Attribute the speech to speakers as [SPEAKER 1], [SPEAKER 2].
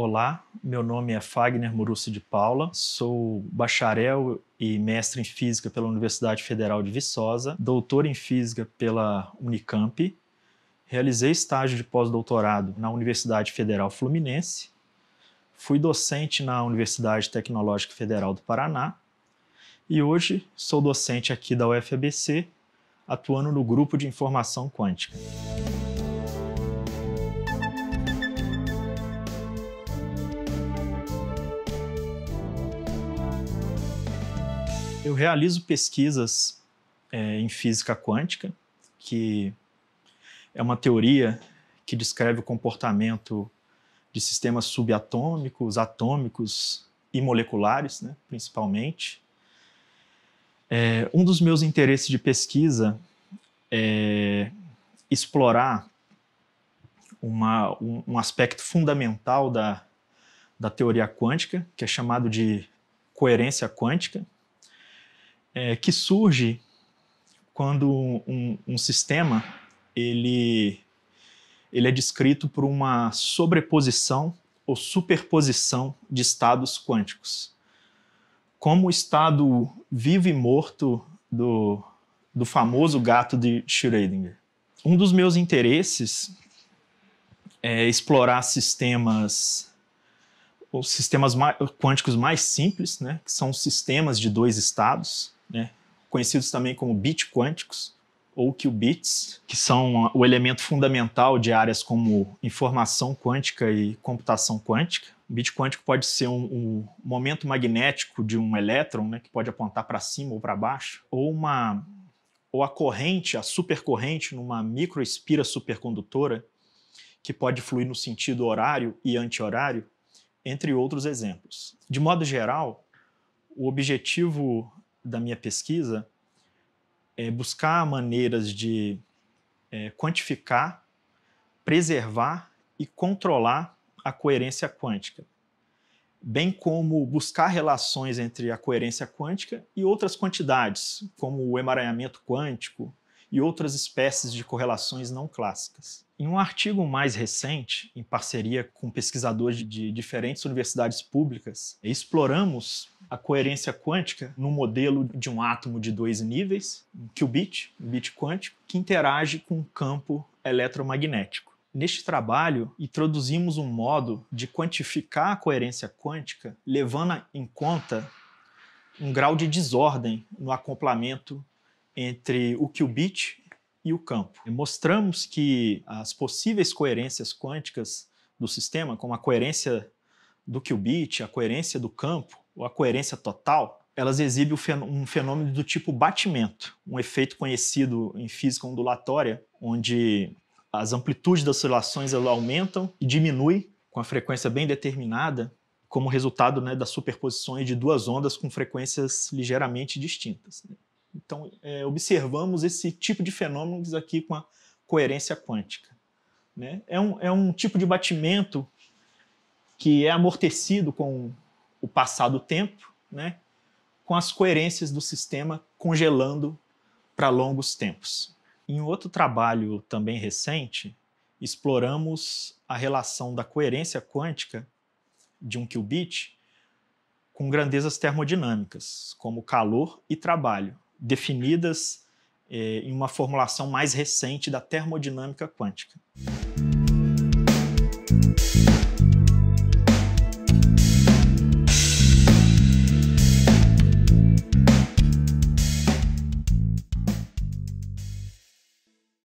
[SPEAKER 1] Olá, meu nome é Fagner Muruci de Paula, sou bacharel e mestre em Física pela Universidade Federal de Viçosa, doutor em Física pela Unicamp, realizei estágio de pós-doutorado na Universidade Federal Fluminense, fui docente na Universidade Tecnológica Federal do Paraná e hoje sou docente aqui da UFABC, atuando no grupo de informação quântica. Eu realizo pesquisas é, em física quântica, que é uma teoria que descreve o comportamento de sistemas subatômicos, atômicos e moleculares, né, principalmente. É, um dos meus interesses de pesquisa é explorar uma, um, um, aspecto fundamental da, da teoria quântica, que é chamado de coerência quântica, é, que surge quando um, um sistema ele, ele é descrito por uma sobreposição ou superposição de estados quânticos. Como o estado vivo e morto do, do famoso gato de Schrödinger. Um dos meus interesses é explorar sistemas os sistemas mais, quânticos mais simples, né, que são sistemas de dois estados, né, conhecidos também como bit quânticos ou qubits, que são o elemento fundamental de áreas como informação quântica e computação quântica. O bit quântico pode ser um, um momento magnético de um elétron, né, que pode apontar para cima ou para baixo, ou uma ou a corrente, a supercorrente, numa microespira supercondutora, que pode fluir no sentido horário e anti-horário, entre outros exemplos. De modo geral, o objetivo da minha pesquisa é buscar maneiras de é, quantificar, preservar e controlar a coerência quântica, bem como buscar relações entre a coerência quântica e outras quantidades, como o emaranhamento quântico e outras espécies de correlações não clássicas. Em um artigo mais recente, em parceria com pesquisadores de diferentes universidades públicas, exploramos a coerência quântica no modelo de um átomo de dois níveis, um qubit, um bit quântico, que interage com um campo eletromagnético. Neste trabalho, introduzimos um modo de quantificar a coerência quântica levando em conta um grau de desordem no acoplamento entre o qubit e o campo. Mostramos que as possíveis coerências quânticas do sistema, como a coerência do qubit, a coerência do campo, ou a coerência total, elas exibem um fenômeno do tipo batimento, um efeito conhecido em física ondulatória, onde as amplitudes das oscilações aumentam e diminuem com a frequência bem determinada, como resultado né, das superposições de duas ondas com frequências ligeiramente distintas. Né. Então, é, observamos esse tipo de fenômenos aqui com a coerência quântica. Né? É, um, é um tipo de batimento que é amortecido com o passar do tempo, né? com as coerências do sistema congelando para longos tempos. Em outro trabalho também recente, exploramos a relação da coerência quântica de um qubit com grandezas termodinâmicas, como calor e trabalho, definidas eh, em uma formulação mais recente da termodinâmica quântica.